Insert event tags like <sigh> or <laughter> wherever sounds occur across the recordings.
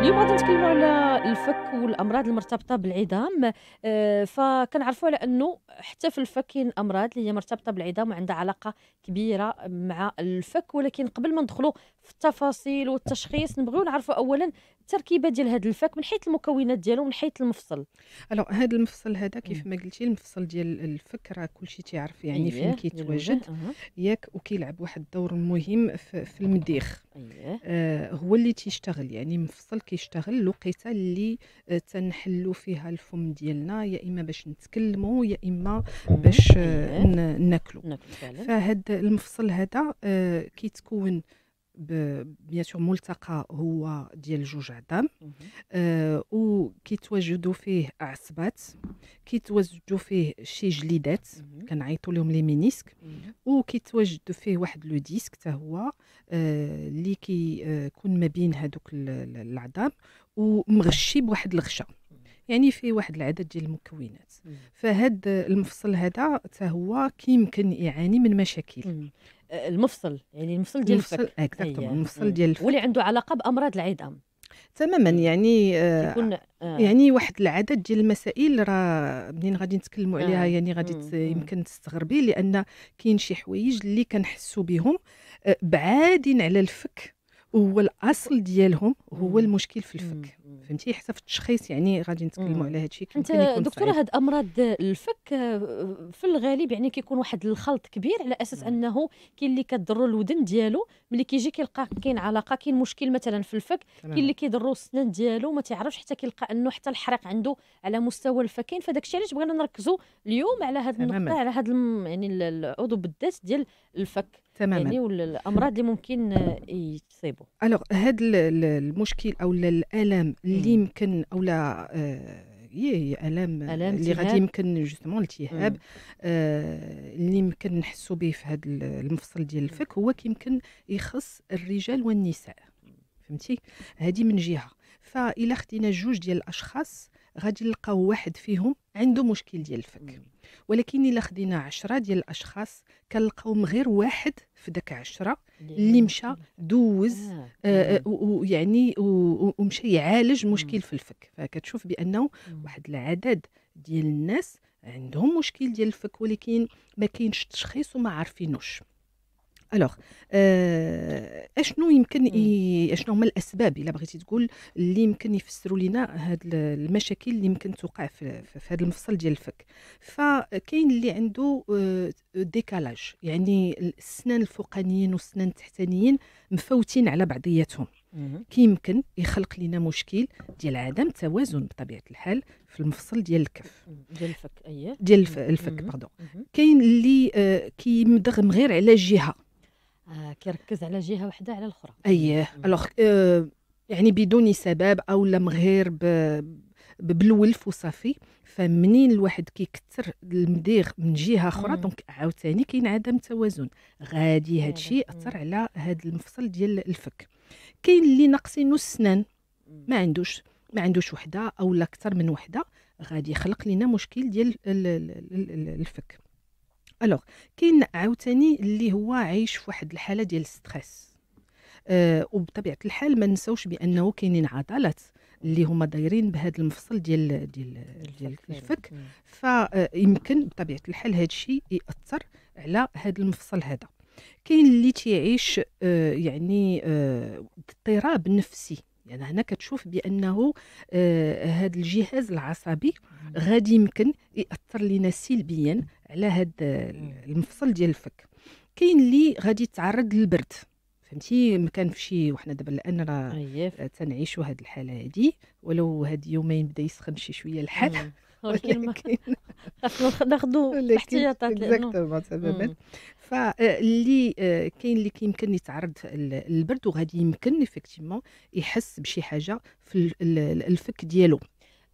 اليوم غادي نتكلموا على الفك والامراض المرتبطه بالعظام آه، فكنعرفوا على انه حتى في الفك كاين امراض اللي هي مرتبطه بالعظام وعندها علاقه كبيره مع الفك ولكن قبل ما ندخلوا في التفاصيل والتشخيص نبغيو نعرفوا اولا التركيبه ديال هذا الفاك من حيث المكونات ديالو من حيث المفصل الو هذا المفصل هذا كيف ما قلتي المفصل ديال الفك راه كلشي تيعرف يعني أيه. فين كيتواجد أه. ياك وكيلعب واحد الدور مهم في, المديخ أيه. آه هو اللي تيشتغل يعني مفصل كيشتغل الوقيته اللي آه تنحلوا فيها الفم ديالنا يا اما باش نتكلموا يا اما باش آه أيه. ناكلوا فهاد المفصل هذا آه كيتكون بيان سور ملتقى هو ديال جوج عظام آه وكيتواجدوا فيه عصبات كيتواجدوا فيه شي جليدات كنعيطوا لهم لي مينيسك وكيتواجد فيه واحد لو ديسك حتى هو اللي آه كيكون آه ما بين هذوك العظام ومغشي بواحد الغشه يعني فيه واحد العدد ديال المكونات فهاد المفصل هذا حتى هو كيمكن يعاني من مشاكل المفصل يعني المفصل ديال الفك المفصل ديال إيه، إيه، يعني. الفك واللي عنده علاقه بامراض العظام تماما يعني آه،, آه يعني واحد العدد ديال المسائل راه منين غادي نتكلموا آه. عليها يعني غادي يمكن تستغربي لان كاين شي حوايج اللي كنحسوا بهم آه، بعادين على الفك وهو الاصل ديالهم هو المشكل في الفك فهمتي حتى في التشخيص يعني غادي نتكلموا على هذا الشيء انت دكتوره هاد امراض الفك آه، في الغالب يعني كيكون واحد الخلط كبير على اساس مم. انه كاين اللي كضروا الودن ديالو ملي كيجي كيلقى كاين علاقه كاين مشكل مثلا في الفك كاين اللي كيضروا السنان ديالو ما تعرفش حتى كيلقى انه حتى الحريق عنده على مستوى الفكين فداك الشيء علاش بغينا نركزوا اليوم على هذه النقطه على هذا يعني العضو بالذات ديال الفك تماما يعني والامراض اللي ممكن يتصيبوا الوغ هذا المشكل او الالم اللي يمكن او لا هي آه، الام اللي غادي يمكن جوستمون التهاب آه، اللي يمكن نحسوا به في هذا المفصل ديال الفك هو كيمكن يخص الرجال والنساء فهمتي هذه من جهه الا خدينا جوج ديال الاشخاص غادي نلقاو واحد فيهم عنده مشكل ديال الفك ولكن الا خدينا عشرة ديال الاشخاص كنلقاوهم غير واحد في داك عشرة اللي مشى دوز آه، آه، آه، ويعني ومشى يعالج مشكل في الفك فكتشوف بانه واحد العدد ديال الناس عندهم مشكل ديال الفك ولكن ما كاينش تشخيص وما عارفينوش الوغ euh, اشنو يمكن اشنو هما الاسباب الا بغيتي تقول اللي يمكن يفسروا لنا هاد المشاكل اللي يمكن توقع في, في هاد المفصل ديال الفك فكاين اللي عنده آه، ديكالاج يعني السنان الفوقانيين والسنان التحتانيين مفوتين على بعضياتهم كيمكن يخلق لنا مشكل ديال عدم توازن بطبيعه الحال في المفصل ديال الكف ديال الفك اييه ديال الفك باردون كاين اللي آه، كيمدغم غير على جهه آه، كيركز على جهه واحده على الاخرى اييه يعني الوغ آه، يعني بدون سبب او لا غير بالولف وصافي فمنين الواحد كيكثر المديغ من جهه اخرى دونك عاوتاني كاين عدم توازن غادي هذا الشيء اثر على هذا المفصل ديال الفك كاين اللي ناقصينو السنان ما عندوش ما عندوش وحده او لا اكثر من وحده غادي يخلق لنا مشكل ديال الفك الوغ كاين عاوتاني اللي هو عايش في واحد الحاله ديال ستريس أه وبطبيعه الحال ما نساوش بانه كاينين عضلات اللي هما دايرين بهذا المفصل ديال ديال ديال الفك فيمكن آه، بطبيعه الحال هذا الشيء ياثر على هذا المفصل هذا كاين اللي تيعيش آه، يعني آه، اضطراب نفسي يعني هنا كتشوف بانه هذا الجهاز العصبي غادي يمكن ياثر لنا سلبيا على هاد المفصل ديال الفك كاين اللي غادي يتعرض للبرد فهمتي مكان في شي وحنا دابا الان راه آه، تنعيشوا هاد الحاله هادي ولو هاد يومين بدا يسخن شي شويه الحال <laughs> ولكن <laughs> ناخذوا الاحتياطات اكزاكتومون تماما فاللي آه، آه، كاين اللي كيمكن يتعرض للبرد وغادي يمكن افكتيمون يحس بشي حاجه في الفك ديالو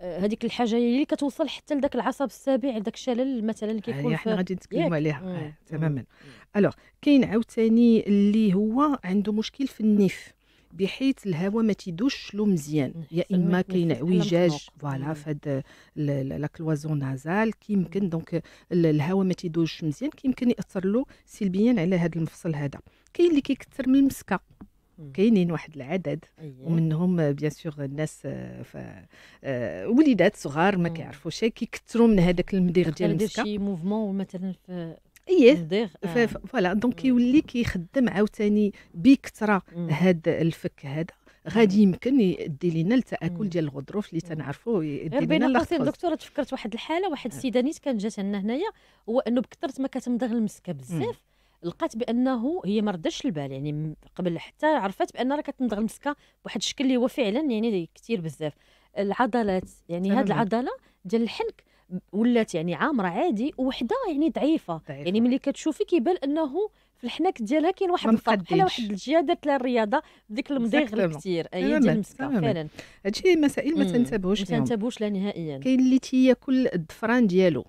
آه، هذيك الحاجه هي اللي كتوصل حتى لذاك العصب السابع داك الشلل مثلا اللي كيكون حنا آه، يعني غادي نتكلموا عليها آه، تماما الوغ كاين عاوتاني اللي هو عنده مشكل في النيف بحيث الهواء ما تيدوش له مزيان يا اما كاين اعوجاج فوالا فهاد لا كلوازون نازال كيمكن دونك الهواء ما تيدوش مزيان كيمكن ياثر له سلبيا على هذا المفصل هذا كاين اللي كيكثر من المسكه كاينين واحد العدد أيوة. ومنهم بيان سور الناس آه، ف... آه، وليدات صغار ما كيعرفوش كيكثروا من هذاك المدير ديال المسكه شي موفمون مثلا في ايه آه. فوالا دونك كيولي كيخدم عاوتاني بكثره هذا الفك هذا غادي يمكن يدي لينا التاكل ديال الغضروف اللي تنعرفوا يدي لينا اللاكتوز دكتوره تفكرت واحد الحاله واحد السيده نيت كانت جات عندنا هنايا هو انه بكثرت ما كتمضغ المسكه بزاف لقات بانه هي ما ردتش البال يعني قبل حتى عرفت بان راه كتنضغ المسكه بواحد الشكل اللي هو فعلا يعني كثير بزاف العضلات يعني هذه العضله ديال الحنك ولات يعني عامره عادي وحده يعني ضعيفه يعني ملي كتشوفي كيبان انه في الحنك ديالها كاين واحد الفرق بحال واحد الجهه دارت لها الرياضه ديك المضيغ الكثير هي ديال المسكه فعلا هادشي مسائل ما تنتبهوش ما تنتبهوش لها نهائيا كاين اللي تياكل الدفران ديالو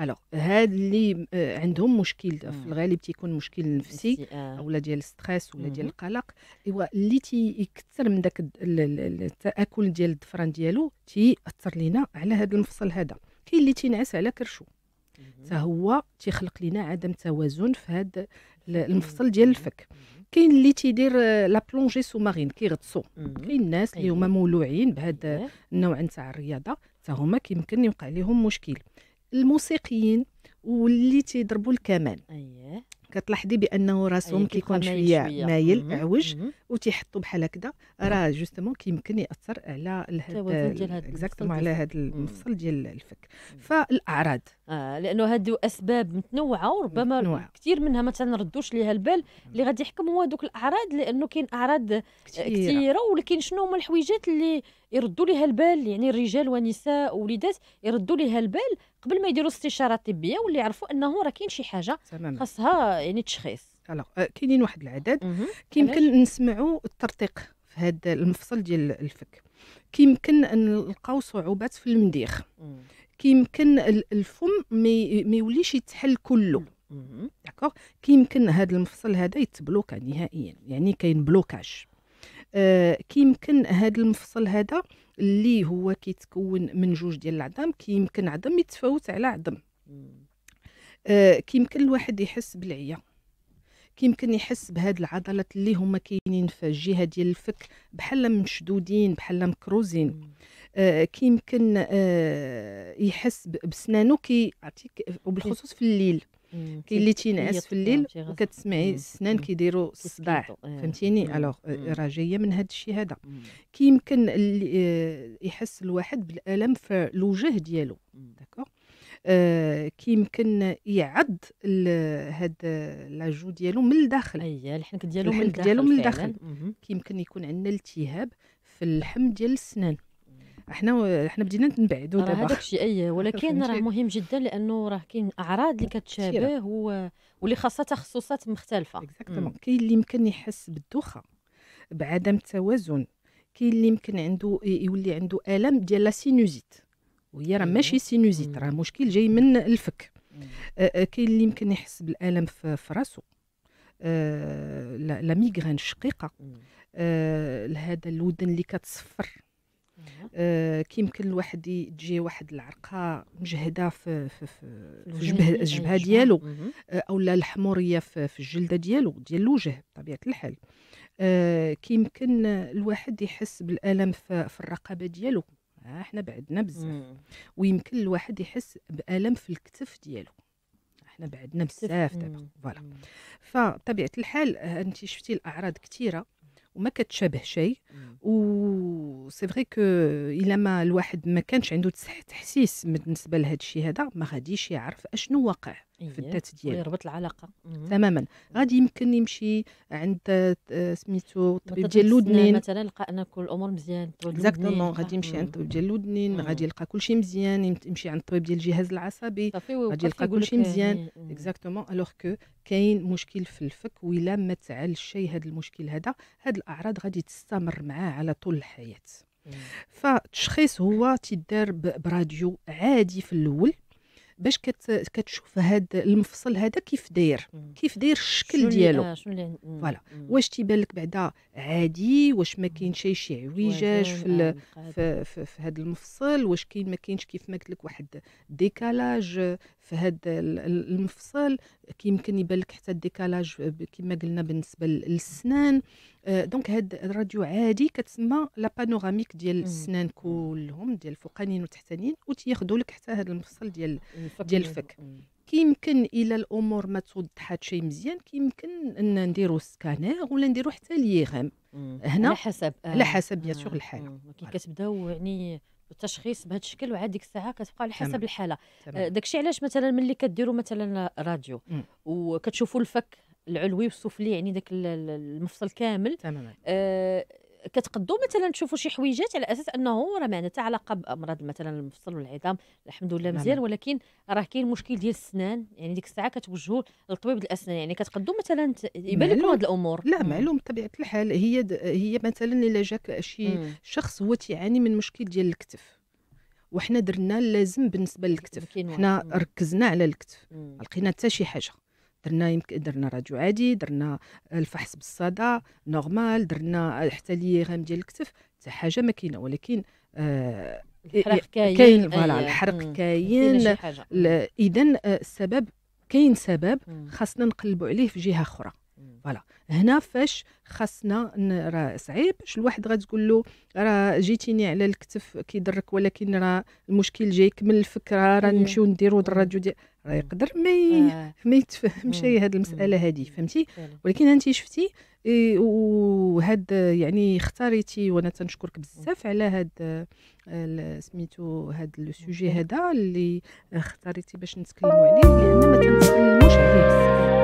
الوغ هاد اللي آه، عندهم مشكل في الغالب تيكون مشكل نفسي آه. ولا ديال الستريس ولا ديال القلق ايوا اللي تيكثر من داك التاكل ديال الدفران ديالو تيأثر لينا على هذا المفصل هذا كاين اللي تينعس على كرشو حتى هو تيخلق لينا عدم توازن في هذا المفصل ديال الفك كاين اللي تيدير آه، لا بلونجي سو مارين كيغطسو كاين الناس اللي أيوة. هما مولوعين بهذا أيوة. النوع نتاع الرياضه حتى هما كيمكن يوقع لهم مشكل الموسيقيين واللي تيضربوا الكمان اييه كتلاحظي بانه راسهم كيكون شويه مايل عوج وتيحطوا بحال هكذا راه جوستومون كيمكن ياثر على التوازن على هذا المفصل ديال الفك فالاعراض آه لانه هادو اسباب متنوعه وربما متنوعة. كثير منها ما تنردوش ليها البال اللي غادي يحكم هو دوك الاعراض لانه كاين اعراض كثيره ولكن شنو هما الحويجات اللي يردوا ليها البال يعني الرجال ونساء ووليدات يردوا ليها البال قبل ما يديروا استشاره طبيه ولا يعرفوا انه راه كاين شي حاجه خاصها يعني تشخيص الوغ أه، كاينين واحد العدد كيمكن نسمعوا الترتيق في هذا المفصل ديال الفك كيمكن نلقاو صعوبات في المديخ كيمكن الفم ما يوليش يتحل كله داكوغ كيمكن هذا المفصل هذا يتبلوكا نهائيا يعني كاين بلوكاج آه كيمكن هذا المفصل هذا اللي هو كيتكون من جوج ديال العظام كيمكن عظم يتفاوت على عظم آه كيمكن الواحد يحس بالعيا كيمكن يحس بهاد العضلات اللي هما كاينين في الجهه ديال الفك بحال مشدودين بحال مكروزين آه كيمكن آه يحس بسنانو كي وبالخصوص في الليل إيه، كاين اللي تينعس في الليل وكتسمعي السنان إيه، كيديروا الصداع إيه. فهمتيني الوغ راه جايه من هذا الشيء هذا كيمكن آه، يحس الواحد بالالم في الوجه ديالو داكوغ آه كيمكن يعض هاد لاجو ديالو من الداخل اييه الحنك ديالو من الداخل ديالو من الداخل كيمكن يكون عندنا التهاب في اللحم ديال السنان احنا احنا بدينا نبعدوا دابا هذاك الشيء اي أيوة. <laughs> ولكن راه مهم جدا لانه راه كاين اعراض اللي كتشابه واللي خاصها تخصصات مختلفه اكزاكتومون كاين اللي يمكن يحس بالدوخه بعدم التوازن كاين اللي يمكن عنده يولي عنده الم ديال لا سينوزيت وهي راه أيوة. ماشي سينوزيت راه مشكل جاي من الفك كاين اللي يمكن يحس بالالم في راسو لا ميغرين شقيقه هذا الودن اللي كتصفر آه، كيمكن الواحد تجي واحد العرقه مجهده في في في الجبهه ديالو آه، او لا الحموريه في, في الجلده ديالو ديال الوجه بطبيعه الحال آه، كيمكن الواحد يحس بالالم في, في الرقبه ديالو احنا بعدنا بزاف ويمكن الواحد يحس بالم في الكتف ديالو احنا بعدنا بزاف دابا فوالا فطبيعه الحال انت شفتي الاعراض كثيره وما كتشابه شيء و... سي فري كو الا ما الواحد ما كانش عنده تحسيس بالنسبه لهذا الشيء هذا ما غاديش يعرف اشنو واقع في إيه، الذات ديالو يربط العلاقه تماما غادي يمكن يمشي عند آه، سميتو الطبيب ديال الودنين مثلا لقى ان كل الامور مزيان اكزاكتومون غادي يمشي عند الطبيب ديال الودنين غادي يلقى كل شيء مزيان يمشي عند الطبيب ديال الجهاز العصبي غادي يلقى كل شيء آه، مزيان اكزاكتومون الوغ كو كاين مشكل في الفك ولا ما تعالج هذا المشكل هذا هاد الاعراض غادي تستمر معاه على طول الحياه فالتشخيص هو تيدار براديو عادي في الاول باش كت كتشوف هذا المفصل هذا كيف داير كيف داير الشكل ديالو آه فوالا واش تيبان لك بعدا عادي واش ما كاينش شي عويجاج في, في في, في هذا المفصل واش كاين ما كاينش كيف ما قلت لك واحد ديكالاج في هذا المفصل كيمكن يبان لك حتى الديكالاج كما قلنا بالنسبه للسنان آه، دونك هاد الراديو عادي كتسمى لا بانوراميك ديال السنان كلهم ديال الفوقانيين والتحتانيين وتياخذوا لك حتى هذا المفصل ديال ديال الفك كيمكن الى الامور ما توضحات شي مزيان كيمكن ان نديرو سكانير ولا نديرو حتى ليغام هنا على حسب آه. على حسب بيان سور الحاله كي كتبداو يعني التشخيص بهذا الشكل وعاد ديك الساعه كتبقى على حسب الحاله آه، داكشي علاش مثلا ملي كديروا مثلا راديو وكتشوفوا الفك العلوي والسفلي يعني داك المفصل كامل تماما آه كتقدو مثلا تشوفوا شي حويجات على اساس انه راه معناتها علاقه بامراض مثلا المفصل والعظام الحمد لله مزيان ولكن راه كاين مشكل ديال السنان يعني ديك الساعه كتوجهوا لطبيب الاسنان يعني كتقدو مثلا يبان لكم هاد الامور لا معلوم بطبيعه الحال هي هي مثلا الا جاك شي مم. شخص هو تيعاني من مشكل ديال الكتف وحنا درنا اللازم بالنسبه للكتف حنا ركزنا على الكتف لقينا حتى شي حاجه درنا يمكن درنا راديو عادي درنا الفحص بالصدى نورمال درنا حتى لي غام ديال الكتف حتى حاجه ما كاينه ولكن آه، الحرق كاين كاين فوالا أيوة. الحرق كاين اذا آه، السبب كاين سبب خاصنا نقلبوا عليه في جهه اخرى فوالا هنا فاش خاصنا راه صعيب شو الواحد غتقول له راه جيتيني على الكتف كيضرك ولكن راه المشكل جايك من الفكره راه نمشيو نديرو الراديو ديال راه يقدر ما آه. ما يتفهمش هاد المساله هذه فهمتي ولكن انت شفتي وهاد يعني اختاريتي وانا تنشكرك بزاف على هاد سميتو هاد لو سوجي هذا اللي اختاريتي باش نتكلموا عليه لان ما تنتكلموش عليه بزاف